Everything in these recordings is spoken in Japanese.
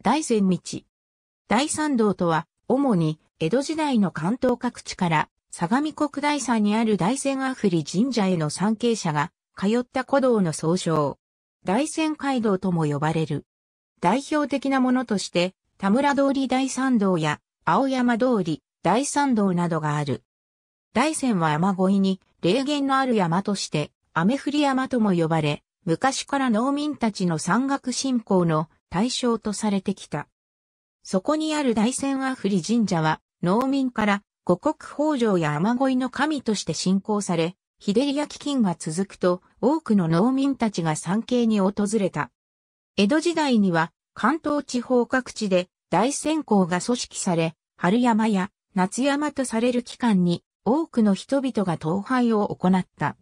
大山道。大山道とは、主に江戸時代の関東各地から相模国大山にある大山アフリ神社への参詣者が通った古道の総称。大山街道とも呼ばれる。代表的なものとして、田村通り大山道や青山通り大山道などがある。大山は山越えに霊源のある山として、雨降り山とも呼ばれ、昔から農民たちの山岳信仰の対象とされてきた。そこにある大仙阿夫利神社は、農民から五穀豊穣や雨乞いの神として信仰され、日照りや飢饉が続くと多くの農民たちが参詣に訪れた。江戸時代には関東地方各地で大選考が組織され、春山や夏山とされる期間に多くの人々が倒廃を行った。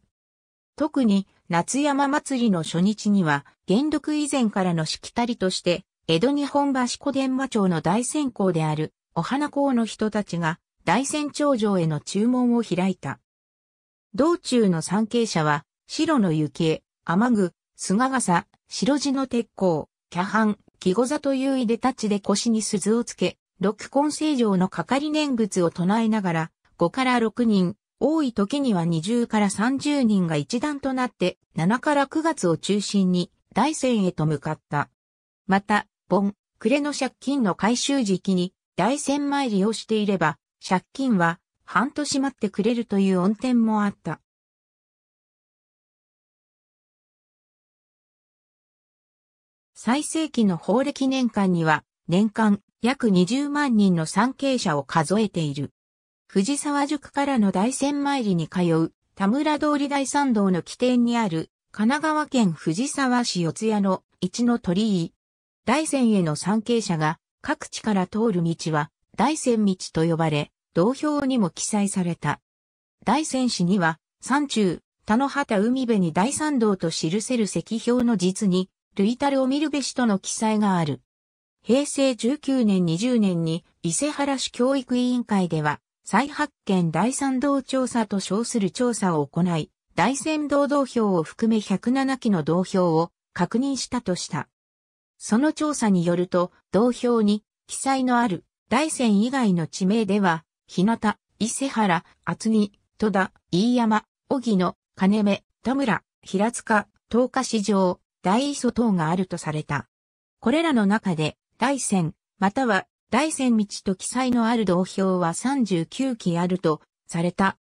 特に夏山祭りの初日には、元禄以前からのしきたりとして、江戸日本橋小伝馬町の大仙港である、お花港の人たちが、大仙頂上への注文を開いた。道中の参詣者は、白の雪絵、雨具、菅笠、白地の鉄鋼、キャハン、木御座といういでたちで腰に鈴をつけ、六根聖城の係念仏を唱えながら、五から六人、多い時には20から30人が一団となって7から9月を中心に大戦へと向かった。また、盆、暮れの借金の回収時期に大戦参りをしていれば、借金は半年待ってくれるという恩典もあった。最盛期の法暦年間には、年間約20万人の参経者を数えている。藤沢塾からの大仙参りに通う、田村通り大参道の起点にある、神奈川県藤沢市四谷の一の鳥居。大仙への参詣者が各地から通る道は大仙道と呼ばれ、道標にも記載された。大仙市には、山中、田野畑海辺に大参道と記せる石標の実に、ルイタルを見るべしとの記載がある。平成19年20年に伊勢原市教育委員会では、再発見第三道調査と称する調査を行い、大仙道道標を含め107基の道標を確認したとした。その調査によると、道標に記載のある大仙以外の地名では、日向、伊勢原、厚木、戸田、飯山、小木野、金目、田村、平塚、東日市場、大磯等があるとされた。これらの中で、大仙、または大仙道と記載のある道標は39基あるとされた。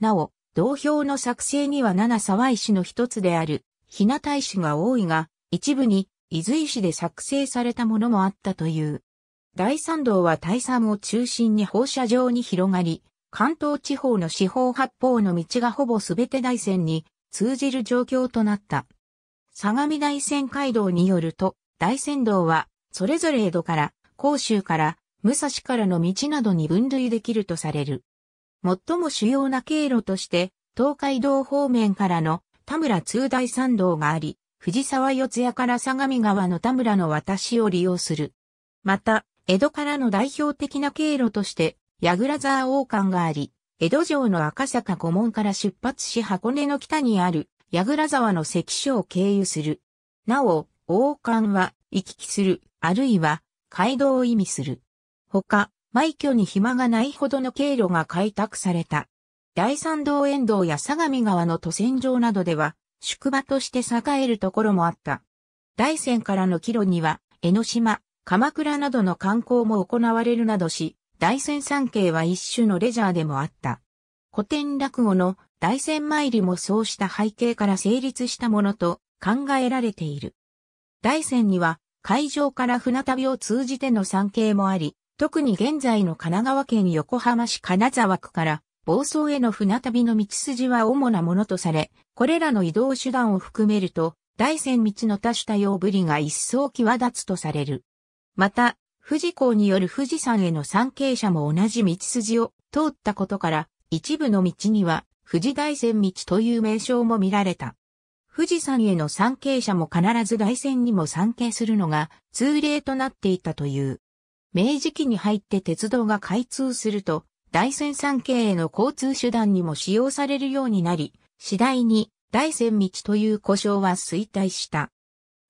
なお、道標の作成には七沢石の一つである、日向石が多いが、一部に伊豆石で作成されたものもあったという。大山道は大山を中心に放射状に広がり、関東地方の四方八方の道がほぼすべて大山に通じる状況となった。相模大仙街道によると、大仙道は、それぞれ江戸から甲州から武蔵からの道などに分類できるとされる。最も主要な経路として、東海道方面からの田村通大参道があり、藤沢四谷から相模川の田村の渡しを利用する。また、江戸からの代表的な経路として、矢倉沢王冠があり、江戸城の赤坂御門から出発し箱根の北にある矢倉沢の関所を経由する。なお、王冠は行き来する、あるいは街道を意味する。他、埋挙に暇がないほどの経路が開拓された。第三道沿道や相模川の渡船上などでは、宿場として栄えるところもあった。大山からの帰路には、江ノ島、鎌倉などの観光も行われるなどし、大山山系は一種のレジャーでもあった。古典落語の大山参りもそうした背景から成立したものと考えられている。大山には海上から船旅を通じての参詣もあり、特に現在の神奈川県横浜市金沢区から房総への船旅の道筋は主なものとされ、これらの移動手段を含めると、大仙道の多種多様ぶりが一層際立つとされる。また、富士港による富士山への参詣者も同じ道筋を通ったことから、一部の道には富士大仙道という名称も見られた。富士山への参詣者も必ず大山にも参詣するのが通例となっていたという。明治期に入って鉄道が開通すると、大山山系への交通手段にも使用されるようになり、次第に大山道という故障は衰退した。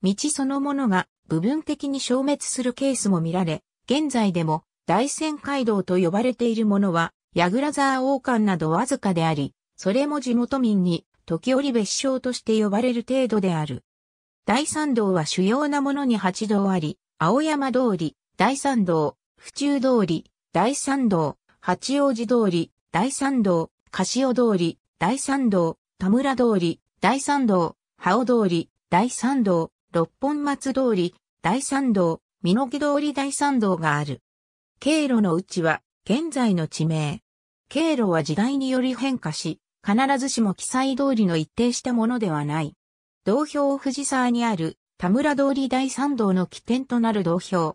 道そのものが部分的に消滅するケースも見られ、現在でも大山街道と呼ばれているものは、矢倉沢王冠などわずかであり、それも地元民に時折別称として呼ばれる程度である。第三道は主要なものに八道あり、青山通り、第三道、府中通り、第三道、八王子通り、第三道、柏通り、第三道、田村通り、第三道、羽尾通り、第三道、六本松通り、第三道、美濃木通り第三道がある。経路のうちは、現在の地名。経路は時代により変化し、必ずしも記載通りの一定したものではない。道標藤沢にある田村通り第三道の起点となる道標。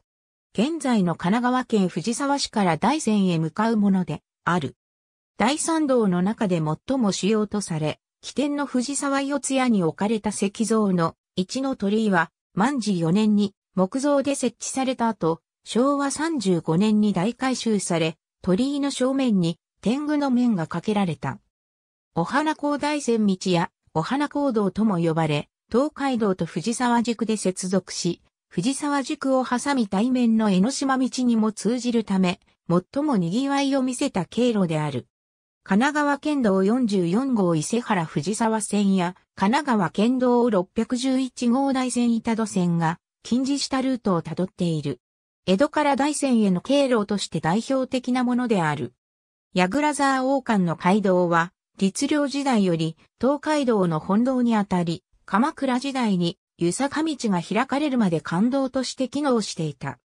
現在の神奈川県藤沢市から大山へ向かうものである。第三道の中で最も主要とされ、起点の藤沢四谷に置かれた石像の一の鳥居は、万治四年に木造で設置された後、昭和35年に大改修され、鳥居の正面に天狗の面がかけられた。お花高台線道やお花高道とも呼ばれ、東海道と藤沢宿で接続し、藤沢宿を挟み対面の江ノ島道にも通じるため、最も賑わいを見せた経路である。神奈川県道44号伊勢原藤沢線や神奈川県道611号台線板戸線が近似したルートをたどっている。江戸から大山への経路として代表的なものである。矢倉沢王冠の街道は律令時代より東海道の本堂にあたり、鎌倉時代に湯坂道が開かれるまで感動として機能していた。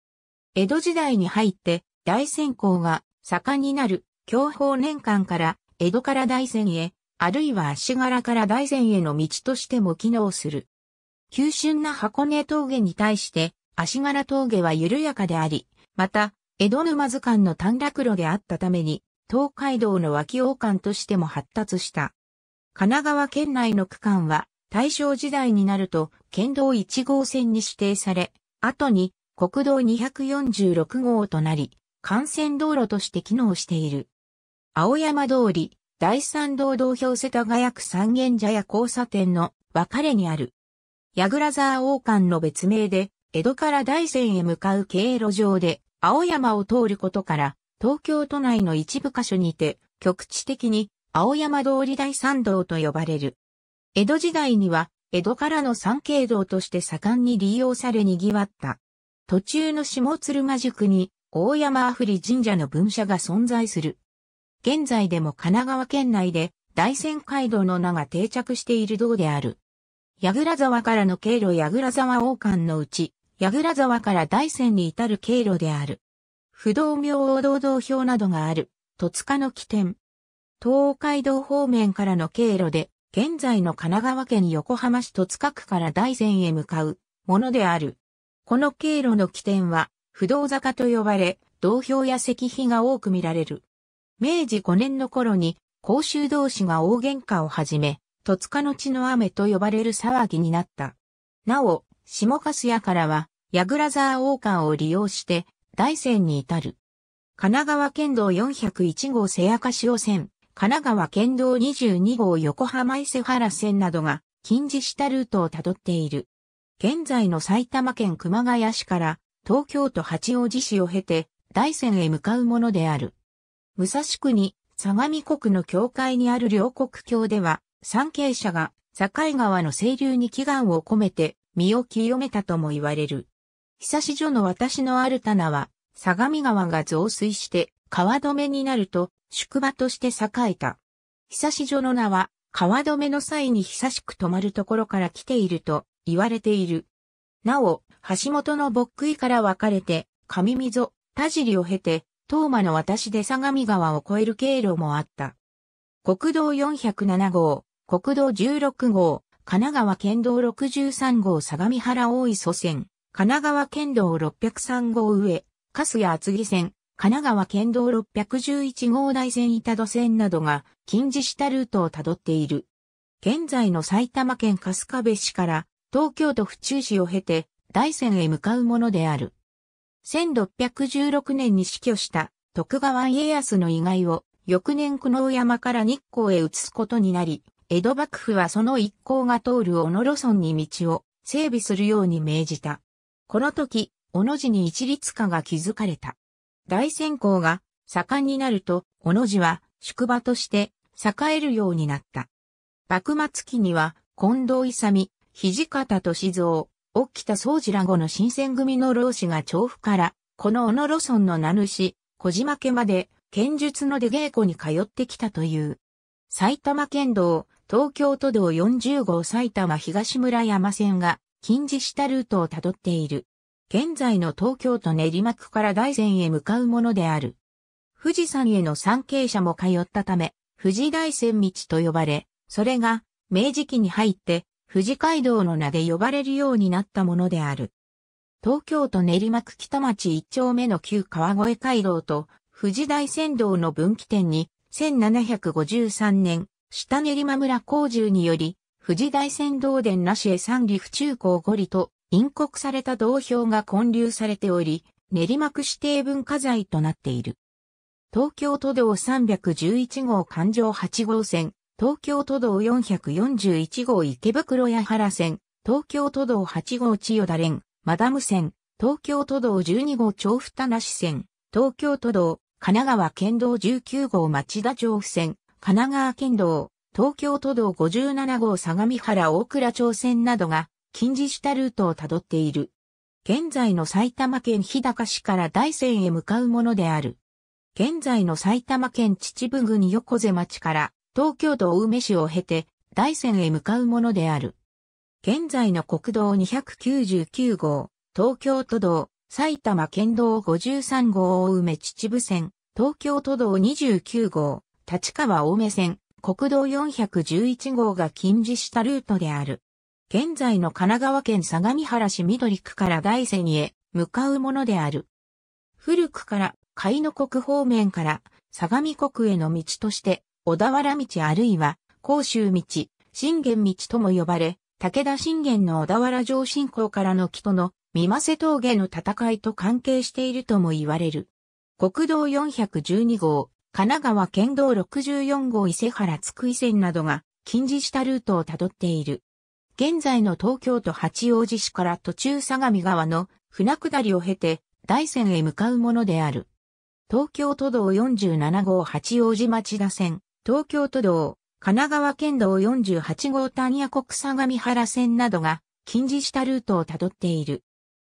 江戸時代に入って大仙港が盛んになる享保年間から江戸から大仙へ、あるいは足柄から大仙への道としても機能する。急峻な箱根峠に対して足柄峠は緩やかであり、また江戸沼津間の短絡路であったために東海道の脇王館としても発達した。神奈川県内の区間は大正時代になると県道1号線に指定され、後に国道246号となり、幹線道路として機能している。青山通り、第三道道標世田谷区三軒茶屋交差点の分かれにある。矢倉沢王冠の別名で、江戸から大山へ向かう経路上で、青山を通ることから、東京都内の一部箇所にて、局地的に青山通り大参道と呼ばれる。江戸時代には、江戸からの参詣道として盛んに利用され賑わった。途中の下鶴間宿に、大山阿夫利神社の分社が存在する。現在でも神奈川県内で、大仙街道の名が定着している道である。矢倉沢からの経路矢倉沢王冠のうち、矢倉沢から大仙に至る経路である。不動明王道道標などがある、戸塚の起点。東海道方面からの経路で、現在の神奈川県横浜市戸塚区から大山へ向かうものである。この経路の起点は、不動坂と呼ばれ、道標や石碑が多く見られる。明治5年の頃に、甲州同士が大喧嘩を始め、戸塚の地の雨と呼ばれる騒ぎになった。なお、下粕屋からは、矢倉沢王冠を利用して、大山に至る。神奈川県道401号瀬明柏線、神奈川県道22号横浜伊勢原線などが近似したルートをたどっている。現在の埼玉県熊谷市から東京都八王子市を経て大山へ向かうものである。武蔵区に相模国の境界にある両国橋では、参詣者が境川の清流に祈願を込めて身を清めたとも言われる。久し所の私のある棚は、相模川が増水して川止めになると宿場として栄えた。久し所の名は、川止めの際に久しく止まるところから来ていると言われている。なお、橋本の牧杭から分かれて、上溝、田尻を経て、東馬の私で相模川を越える経路もあった。国道407号、国道16号、神奈川県道63号相模原大磯線、神奈川県道603号上、カスや厚木線、神奈川県道611号台線板戸線などが近似したルートをたどっている。現在の埼玉県春日部市から東京都府中市を経て大山へ向かうものである。1616年に死去した徳川家康の遺骸を翌年久能山から日光へ移すことになり、江戸幕府はその一行が通る小野路村に道を整備するように命じた。この時、おの字に一律化が築かれた。大戦功が盛んになると、おの字は宿場として栄えるようになった。幕末期には、近藤勇、土方歳三、沖田総治ら後の新選組の老子が調布から、この小野路村の名主、小島家まで、剣術の出稽古に通ってきたという。埼玉県道、東京都道40号埼玉東村山線が、近似したルートをたどっている。現在の東京都練馬区から大山へ向かうものである。富士山への参詣者も通ったため、富士大山道と呼ばれ、それが明治期に入って富士街道の名で呼ばれるようになったものである。東京都練馬区北町一丁目の旧川越街道と富士大山道の分岐点に1753年下練馬村工住により富士大仙道殿なしへ三里府中高五里と、陰国された道標が混流されており、練馬区指定文化財となっている。東京都道311号環状8号線、東京都道441号池袋八原線、東京都道8号千代田連、マダム線、東京都道12号調布田無線、東京都道、神奈川県道19号町田調布線、神奈川県道、東京都道57号相模原大倉町線などが近似したルートをたどっている。現在の埼玉県日高市から大山へ向かうものである。現在の埼玉県秩父郡横瀬町から東京都青梅市を経て大山へ向かうものである。現在の国道299号、東京都道、埼玉県道53号青梅秩父線、東京都道29号、立川青梅線、国道411号が近似したルートである。現在の神奈川県相模原市緑区から大山へ向かうものである。古くから、海の国方面から相模国への道として、小田原道あるいは、甲州道、信玄道とも呼ばれ、武田信玄の小田原上信仰からの木との三瀬峠の戦いと関係しているとも言われる。国道412号、神奈川県道64号伊勢原津久井線などが近似したルートをたどっている。現在の東京都八王子市から途中相模川の船下りを経て大山へ向かうものである。東京都道47号八王子町田線、東京都道、神奈川県道48号谷谷国相模原線などが近似したルートをたどっている。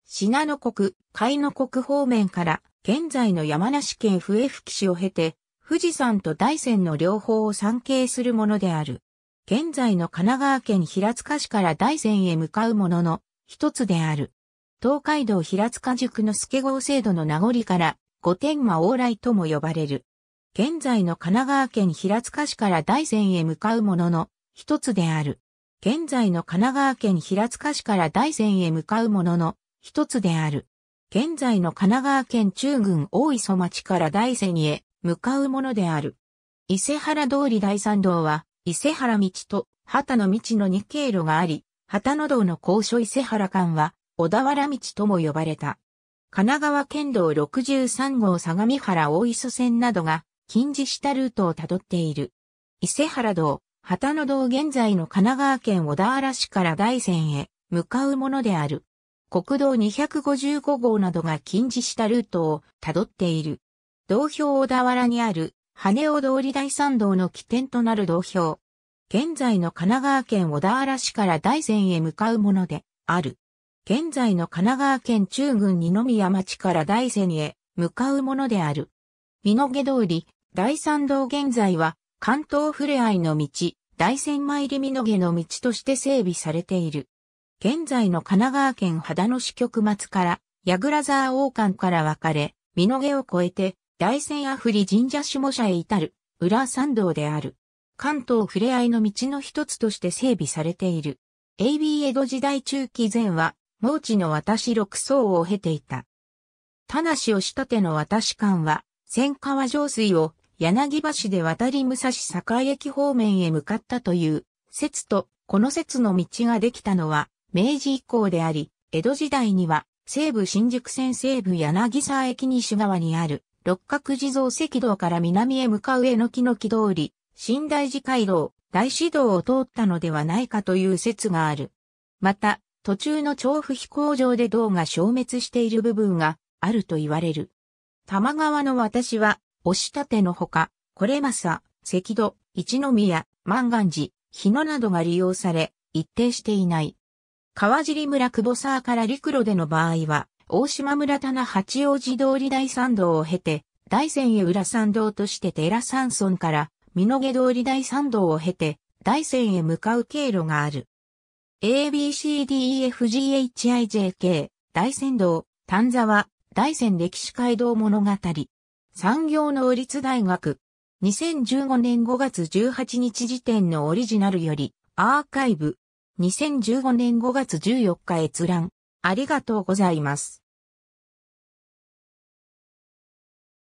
信濃国、海の国方面から現在の山梨県笛吹市を経て富士山と大山の両方を参詣するものである。現在の神奈川県平塚市から大山へ向かうものの一つである。東海道平塚塾の助号制度の名残から御殿間往来とも呼ばれる。現在の神奈川県平塚市から大山へ向かうものの一つである。現在の神奈川県平塚市から大山へ向かうものの一つである。現在の神奈川県中郡大磯町から大山へ向かうものである。伊勢原通り第三道は、伊勢原道と旗の道の2経路があり、旗の道の高所伊勢原間は、小田原道とも呼ばれた。神奈川県道63号相模原大磯線などが、近似したルートをたどっている。伊勢原道、旗の道現在の神奈川県小田原市から大山へ向かうものである。国道255号などが近似したルートをたどっている。道標小田原にある、羽尾通り大参道の起点となる道標。現在の神奈川県小田原市から大山へ向かうもので、ある。現在の神奈川県中郡二宮町から大山へ向かうものである。美濃毛通り、大参道現在は、関東ふれあいの道、大山参り美濃毛の道として整備されている。現在の神奈川県秦野市局松から、矢倉沢王冠から分かれ、美濃毛を越えて、大仙阿振神社下社へ至る裏参道である。関東ふれあいの道の一つとして整備されている。AB 江戸時代中期前は、盲地の私六層を経ていた。田無を仕立ての私館は、千川上水を柳橋で渡り武蔵境駅方面へ向かったという説と、この説の道ができたのは、明治以降であり、江戸時代には、西武新宿線西武柳沢駅西側にある六角地蔵石道から南へ向かうえの木の木通り、新大寺街道、大師道を通ったのではないかという説がある。また、途中の調布飛行場で銅が消滅している部分があると言われる。玉川の私は、押し立てのほか、これまさ、赤土、一宮、万願寺、日野などが利用され、一定していない。川尻村久保沢から陸路での場合は、大島村棚八王子通り大山道を経て、大山へ裏参道として寺山村から、美濃毛通り大山道を経て、大山へ向かう経路がある。ABCDEFGHIJK、大山道、丹沢、大山歴史街道物語。産業能率大学。2015年5月18日時点のオリジナルより、アーカイブ。2015年5月14日閲覧。ありがとうございます。